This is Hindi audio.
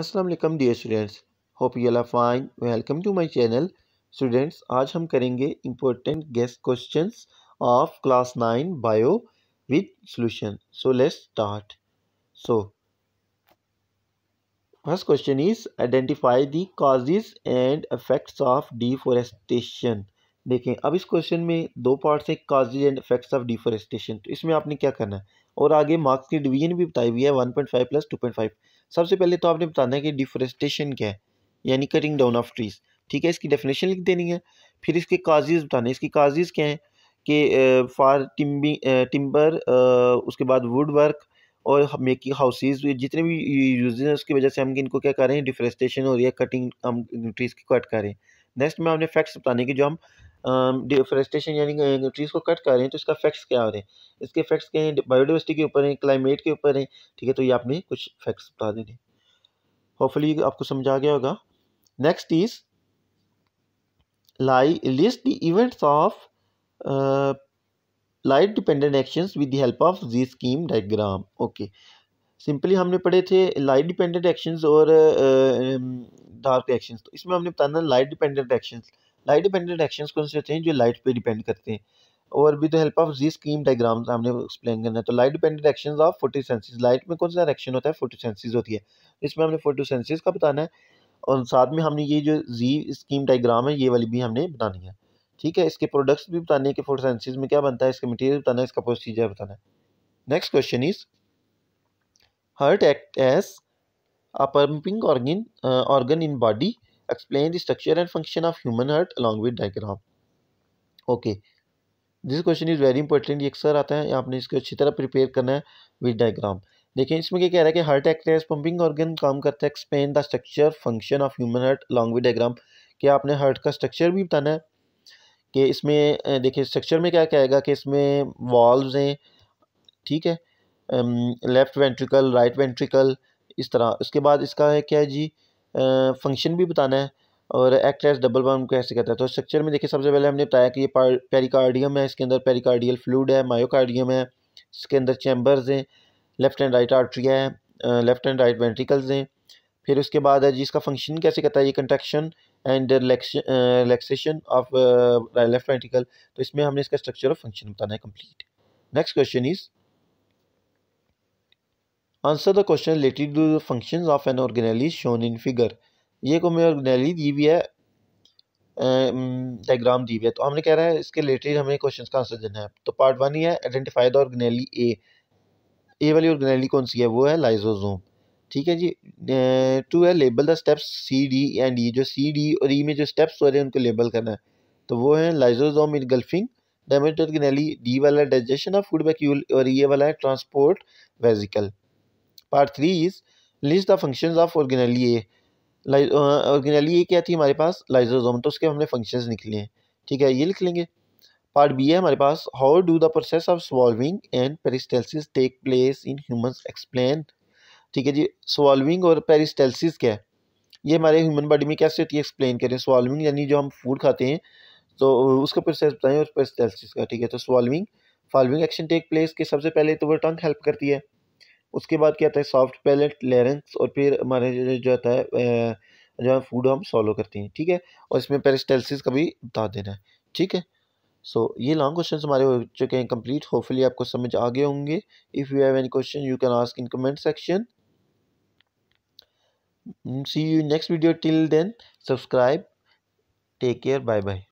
अस्सलाम dear students hope you are fine welcome to my channel students आज हम करेंगे important guess questions of class nine bio with solution so let's start so first question is identify the causes and effects of deforestation देखें अब इस क्वेश्चन में दो पार्ट्स हैं causes and effects of deforestation तो इसमें आपने क्या करना है और आगे मार्क्स की डिवीजन भी बताई हुई है one point five plus two point five सबसे पहले तो आपने बताना है कि डिफरेस्टेशन क्या है यानी कटिंग डाउन ऑफ ट्रीज़ ठीक है इसकी डेफिनेशन लिख देनी है फिर इसके काजेज बताने इसके काजेज़ क्या हैं कि फार टिम्बी टिम्बर उसके बाद वुड वर्क और मेकिंग हाउसेज जितने भी यूज हैं उसकी वजह से हम इनको क्या कर रहे हैं डिफ्रेस्टेशन हो रही है कटिंग हम ट्रीज़ की कट कर रहे हैं नेक्स्ट में हमने फैक्ट्स बताने की जो हम डिफरेस्टेशन यानी ट्रीज़ को कट कर रहे हैं तो इसका फैक्ट्स क्या हो रहे हैं इसके फैक्ट्स क्या हैं बायोडाइवर्सिटी के ऊपर हैं क्लाइमेट के ऊपर हैं ठीक है तो ये आपने कुछ फैक्ट्स बता देने होपफुली आपको समझ आ गया होगा next is lie list the events of light dependent actions with the help of Z scheme diagram okay simply हमने पढ़े थे लाइट डिपेंडेंट एक्शंस और डार्क uh, एक्शंस तो इसमें हमने बताना light dependent actions light dependent actions कौन से होते हैं जो लाइट पे डिपेंड करते हैं और भी तो help of Z scheme diagram हमने एक्सप्लेन करना है तो light dependent action of photosynthesis light में कौन सा एक्शन होता है फोटो सेंसिस होती है इसमें हमने फोटो सेंसिस का बताना है और साथ में हमने ये जो जी स्कीम डाइग्राम है ये वाली भी हमने बनानी है ठीक है इसके प्रोडक्ट्स भी बताने के फोटो सेंसिस में क्या बनता है इसके मटेरियल बताना है इसका प्रोसीजर बताना है next question is heart act as a pumping organ organ in body explain the structure and function of human heart along with diagram okay this question is very important ये अक्सर आता है आपने इसको अच्छी तरह प्रिपेयर करना है विद डायग्राम देखिए इसमें क्या कह रहा है कि heart act as pumping organ काम करता है explain the structure function of human heart along with diagram क्या आपने हार्ट का स्ट्रक्चर भी बताना है कि इसमें देखिए स्ट्रक्चर में क्या कहेगा कि इसमें वॉल्व हैं ठीक है लेफ़्ट वेंट्रिकल राइट वेंट्रिकल इस तरह उसके बाद इसका है क्या है जी फंक्शन भी बताना है और एक्ट एस डबल वन को ऐसे कहता है तो स्ट्रक्चर में देखिए सबसे पहले हमने बताया कि ये पेरिकार्डियम है इसके अंदर पेरिकार्डियल फ्लूड है मायोकार्डियम है इसके अंदर चैम्बर्स हैं लेफ्ट एंड राइट आर्ट्रिया है लेफ्ट एंड राइट वेंट्रिकल्स हैं फिर उसके बाद है जिसका फंक्शन कैसे कहता है ये contraction and relaxation of left ventricle तो इसमें हमने इसका स्ट्रक्चर और फंक्शन बताना है complete next question is answer the question related to the function of an organelle shown in figure ये को हमें ऑर्गेनाइली दी हुई है डायग्राम दी हुई है तो हमने कह रहा है इसके रिलेटेड हमें क्वेश्चन का आंसर देना है तो पार्ट वन ही है आइडेंटिफाई द ऑर्गेनाइली ए ए वाली ऑर्गेनाइली कौन सी है वो है लाइजोजोम ठीक है जी टू है label the steps C D and E जो सी डी और ई e में जो स्टेप्स हो रहे हैं उनको लेबल करना है तो वो है lysosome engulfing damage organelle D वाला डाइजेशन ऑफ फूड वैक्यूल और ये e वाला है transport vesicle part three is list the function of organelle organelle क्या थी हमारे पास लाइजोजोम तो उसके हमने फंक्शन निकले हैं ठीक है ये लिख लेंगे पार्ट बी है हमारे पास how do the process of swallowing and peristalsis take place in human explain ठीक है जी सॉल्विंग और पेरिस्टेलिस क्या है ये हमारे ह्यूमन बॉडी में कैसे होती है एक्सप्लेन करें सॉल्विंग यानी जो हम फूड खाते हैं तो उसका प्रोसेस बताएं और पेरिस्टेलिस का ठीक है तो swallowing following action take place के सबसे पहले तो वो टंग हेल्प करती है उसके बाद क्या आता है सॉफ्ट पैलेट लेरेंस और फिर हमारे जो आता है जो है फूड हम सॉलो करते हैं ठीक है और इसमें पेरिस्टेलसिस का भी बता देना है ठीक है सो so, ये लॉन्ग क्वेश्चन हमारे हो चुके हैं कम्प्लीट होपफुली आपको समझ आ गए होंगे if you have any question you can ask in comment section see you next video till then subscribe take care bye bye